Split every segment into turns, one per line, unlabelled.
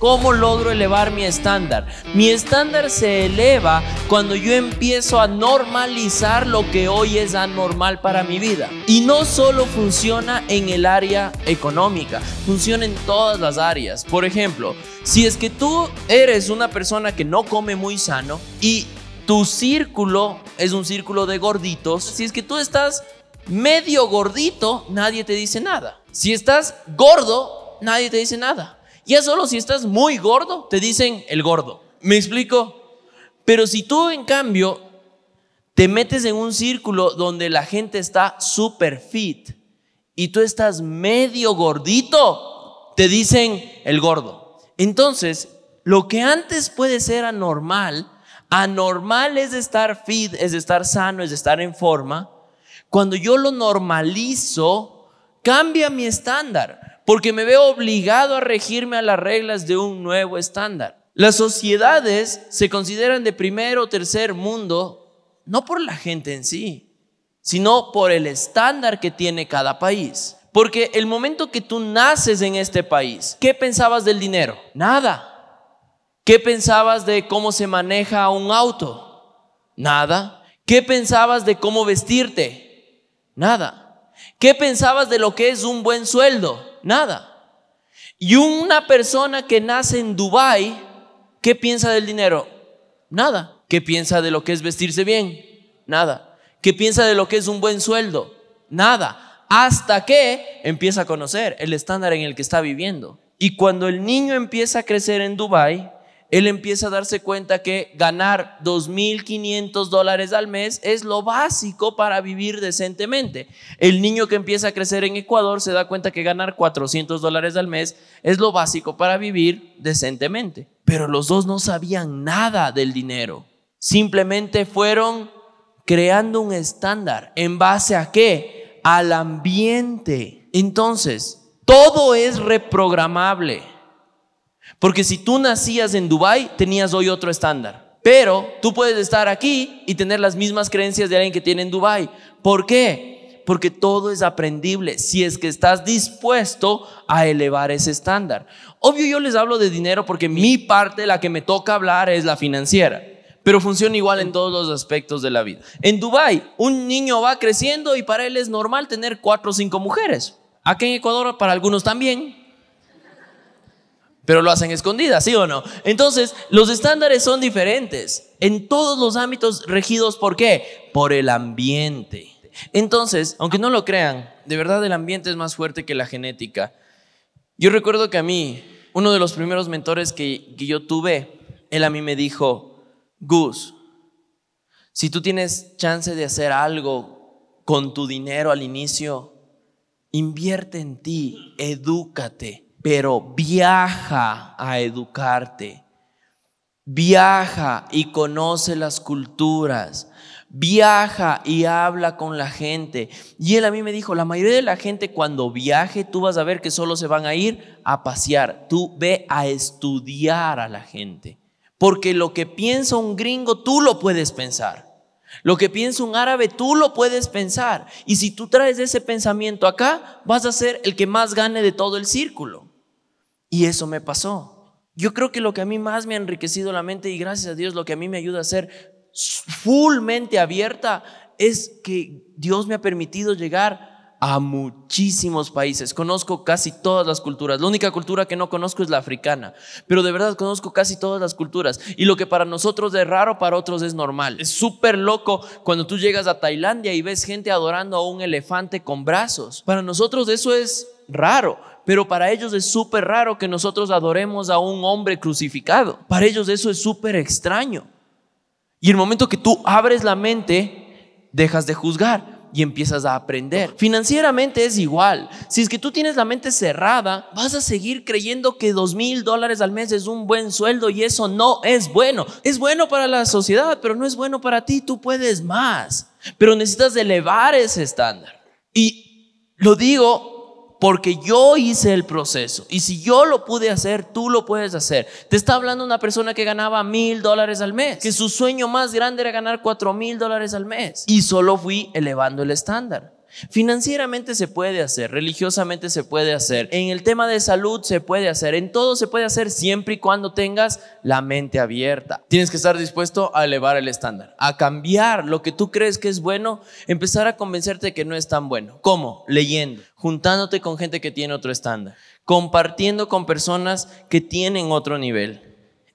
¿Cómo logro elevar mi estándar? Mi estándar se eleva cuando yo empiezo a normalizar lo que hoy es anormal para mi vida. Y no solo funciona en el área económica, funciona en todas las áreas. Por ejemplo, si es que tú eres una persona que no come muy sano y tu círculo es un círculo de gorditos, si es que tú estás medio gordito, nadie te dice nada. Si estás gordo, nadie te dice nada. Ya solo si estás muy gordo, te dicen el gordo. ¿Me explico? Pero si tú en cambio te metes en un círculo donde la gente está super fit y tú estás medio gordito, te dicen el gordo. Entonces, lo que antes puede ser anormal, anormal es de estar fit, es de estar sano, es de estar en forma. Cuando yo lo normalizo, cambia mi estándar porque me veo obligado a regirme a las reglas de un nuevo estándar. Las sociedades se consideran de primer o tercer mundo, no por la gente en sí, sino por el estándar que tiene cada país. Porque el momento que tú naces en este país, ¿qué pensabas del dinero? Nada. ¿Qué pensabas de cómo se maneja un auto? Nada. ¿Qué pensabas de cómo vestirte? Nada. ¿Qué pensabas de lo que es un buen sueldo? nada. Y una persona que nace en Dubái, ¿qué piensa del dinero? Nada. ¿Qué piensa de lo que es vestirse bien? Nada. ¿Qué piensa de lo que es un buen sueldo? Nada. Hasta que empieza a conocer el estándar en el que está viviendo. Y cuando el niño empieza a crecer en Dubái, él empieza a darse cuenta que ganar 2.500 dólares al mes es lo básico para vivir decentemente. El niño que empieza a crecer en Ecuador se da cuenta que ganar 400 dólares al mes es lo básico para vivir decentemente. Pero los dos no sabían nada del dinero. Simplemente fueron creando un estándar. ¿En base a qué? Al ambiente. Entonces, todo es reprogramable. Porque si tú nacías en Dubái, tenías hoy otro estándar. Pero tú puedes estar aquí y tener las mismas creencias de alguien que tiene en Dubai. ¿Por qué? Porque todo es aprendible si es que estás dispuesto a elevar ese estándar. Obvio yo les hablo de dinero porque mi parte, la que me toca hablar, es la financiera. Pero funciona igual en todos los aspectos de la vida. En Dubái, un niño va creciendo y para él es normal tener cuatro o cinco mujeres. Aquí en Ecuador, para algunos también, pero lo hacen escondida, ¿sí o no? Entonces, los estándares son diferentes en todos los ámbitos regidos por qué? Por el ambiente. Entonces, aunque no lo crean, de verdad el ambiente es más fuerte que la genética. Yo recuerdo que a mí, uno de los primeros mentores que, que yo tuve, él a mí me dijo, Gus, si tú tienes chance de hacer algo con tu dinero al inicio, invierte en ti, edúcate pero viaja a educarte. Viaja y conoce las culturas. Viaja y habla con la gente. Y él a mí me dijo, la mayoría de la gente cuando viaje, tú vas a ver que solo se van a ir a pasear. Tú ve a estudiar a la gente. Porque lo que piensa un gringo, tú lo puedes pensar. Lo que piensa un árabe, tú lo puedes pensar. Y si tú traes ese pensamiento acá, vas a ser el que más gane de todo el círculo. Y eso me pasó. Yo creo que lo que a mí más me ha enriquecido la mente y gracias a Dios lo que a mí me ayuda a ser full abierta es que Dios me ha permitido llegar a muchísimos países. Conozco casi todas las culturas. La única cultura que no conozco es la africana. Pero de verdad conozco casi todas las culturas. Y lo que para nosotros es raro, para otros es normal. Es súper loco cuando tú llegas a Tailandia y ves gente adorando a un elefante con brazos. Para nosotros eso es raro, pero para ellos es súper raro que nosotros adoremos a un hombre crucificado. Para ellos eso es súper extraño. Y el momento que tú abres la mente, dejas de juzgar y empiezas a aprender. Financieramente es igual. Si es que tú tienes la mente cerrada, vas a seguir creyendo que dos mil dólares al mes es un buen sueldo y eso no es bueno. Es bueno para la sociedad, pero no es bueno para ti. Tú puedes más, pero necesitas elevar ese estándar. Y lo digo porque yo hice el proceso. Y si yo lo pude hacer, tú lo puedes hacer. Te está hablando una persona que ganaba mil dólares al mes, que su sueño más grande era ganar cuatro mil dólares al mes. Y solo fui elevando el estándar. Financieramente se puede hacer, religiosamente se puede hacer, en el tema de salud se puede hacer, en todo se puede hacer siempre y cuando tengas la mente abierta. Tienes que estar dispuesto a elevar el estándar, a cambiar lo que tú crees que es bueno, empezar a convencerte que no es tan bueno. ¿Cómo? Leyendo, juntándote con gente que tiene otro estándar, compartiendo con personas que tienen otro nivel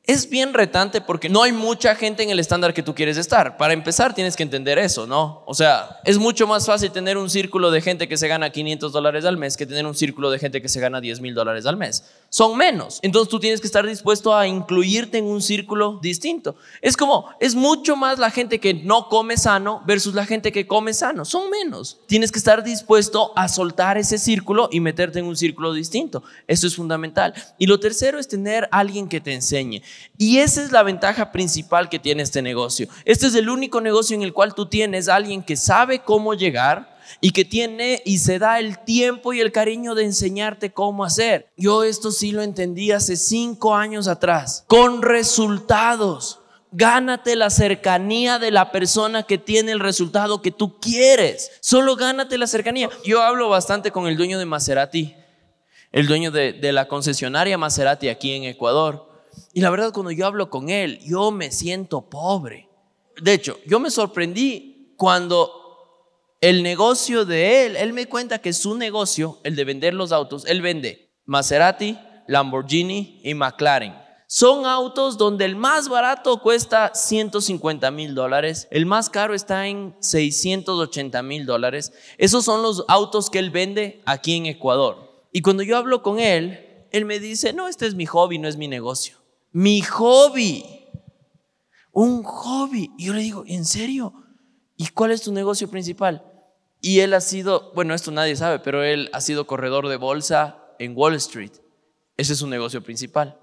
es bien retante porque no hay mucha gente en el estándar que tú quieres estar. Para empezar, tienes que entender eso, ¿no? O sea, es mucho más fácil tener un círculo de gente que se gana 500 dólares al mes que tener un círculo de gente que se gana 10 mil dólares al mes. Son menos. Entonces tú tienes que estar dispuesto a incluirte en un círculo distinto. Es como, es mucho más la gente que no come sano versus la gente que come sano. Son menos. Tienes que estar dispuesto a soltar ese círculo y meterte en un círculo distinto. Eso es fundamental. Y lo tercero es tener alguien que te enseñe. Y esa es la ventaja principal que tiene este negocio. Este es el único negocio en el cual tú tienes a alguien que sabe cómo llegar y que tiene y se da el tiempo y el cariño de enseñarte cómo hacer. Yo esto sí lo entendí hace cinco años atrás, con resultados. Gánate la cercanía de la persona que tiene el resultado que tú quieres. Solo gánate la cercanía. Yo hablo bastante con el dueño de Maserati, el dueño de, de la concesionaria Maserati aquí en Ecuador. Y la verdad, cuando yo hablo con él, yo me siento pobre. De hecho, yo me sorprendí cuando el negocio de él, él me cuenta que su negocio, el de vender los autos, él vende Maserati, Lamborghini y McLaren. Son autos donde el más barato cuesta 150 mil dólares, el más caro está en 680 mil dólares. Esos son los autos que él vende aquí en Ecuador. Y cuando yo hablo con él, él me dice, no, este es mi hobby, no es mi negocio mi hobby. Un hobby. Y yo le digo, ¿en serio? ¿Y cuál es tu negocio principal? Y él ha sido, bueno, esto nadie sabe, pero él ha sido corredor de bolsa en Wall Street. Ese es su negocio principal.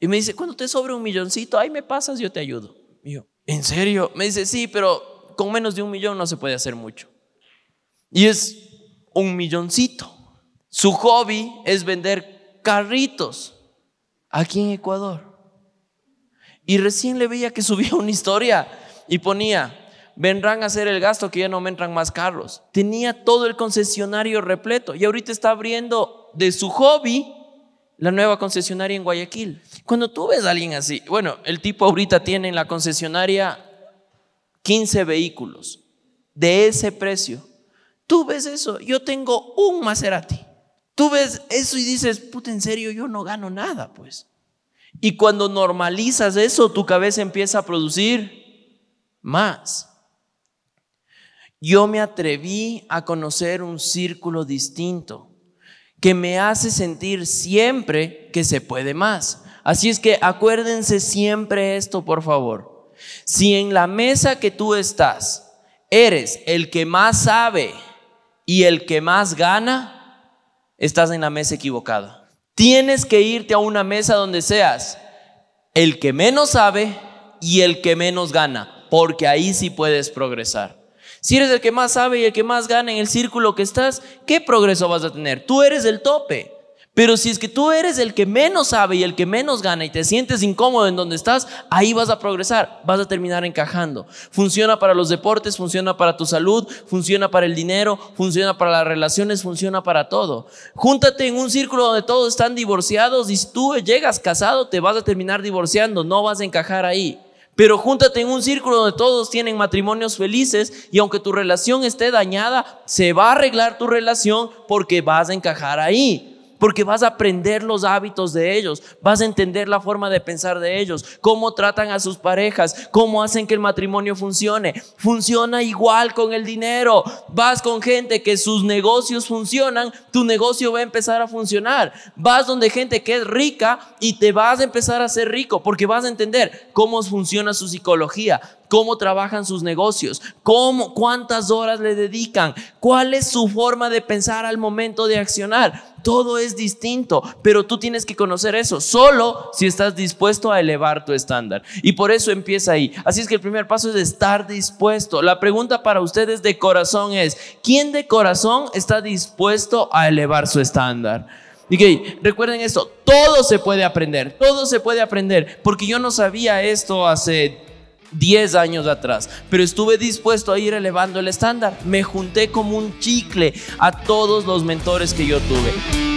Y me dice, cuando te sobre un milloncito, ahí me pasas, yo te ayudo. Y yo, ¿en serio? Me dice, sí, pero con menos de un millón no se puede hacer mucho. Y es un milloncito. Su hobby es vender carritos aquí en Ecuador. Y recién le veía que subía una historia y ponía, vendrán a hacer el gasto que ya no me entran más carros. Tenía todo el concesionario repleto y ahorita está abriendo de su hobby la nueva concesionaria en Guayaquil. Cuando tú ves a alguien así, bueno, el tipo ahorita tiene en la concesionaria 15 vehículos de ese precio. Tú ves eso, yo tengo un Maserati. Tú ves eso y dices, puta, en serio, yo no gano nada, pues. Y cuando normalizas eso, tu cabeza empieza a producir más. Yo me atreví a conocer un círculo distinto que me hace sentir siempre que se puede más. Así es que acuérdense siempre esto, por favor. Si en la mesa que tú estás eres el que más sabe y el que más gana, estás en la mesa equivocada. Tienes que irte a una mesa donde seas el que menos sabe y el que menos gana, porque ahí sí puedes progresar. Si eres el que más sabe y el que más gana en el círculo que estás, ¿qué progreso vas a tener? Tú eres el tope. Pero si es que tú eres el que menos sabe y el que menos gana y te sientes incómodo en donde estás, ahí vas a progresar, vas a terminar encajando. Funciona para los deportes, funciona para tu salud, funciona para el dinero, funciona para las relaciones, funciona para todo. Júntate en un círculo donde todos están divorciados y si tú llegas casado te vas a terminar divorciando, no vas a encajar ahí. Pero júntate en un círculo donde todos tienen matrimonios felices y aunque tu relación esté dañada, se va a arreglar tu relación porque vas a encajar ahí porque vas a aprender los hábitos de ellos, vas a entender la forma de pensar de ellos, cómo tratan a sus parejas, cómo hacen que el matrimonio funcione. Funciona igual con el dinero. Vas con gente que sus negocios funcionan, tu negocio va a empezar a funcionar. Vas donde gente que es rica y te vas a empezar a ser rico porque vas a entender cómo funciona su psicología, cómo trabajan sus negocios, cómo, cuántas horas le dedican, cuál es su forma de pensar al momento de accionar. Todo es distinto, pero tú tienes que conocer eso solo si estás dispuesto a elevar tu estándar. Y por eso empieza ahí. Así es que el primer paso es estar dispuesto. La pregunta para ustedes de corazón es, ¿quién de corazón está dispuesto a elevar su estándar? Y okay, recuerden esto, todo se puede aprender, todo se puede aprender, porque yo no sabía esto hace 10 años atrás, pero estuve dispuesto a ir elevando el estándar. Me junté como un chicle a todos los mentores que yo tuve.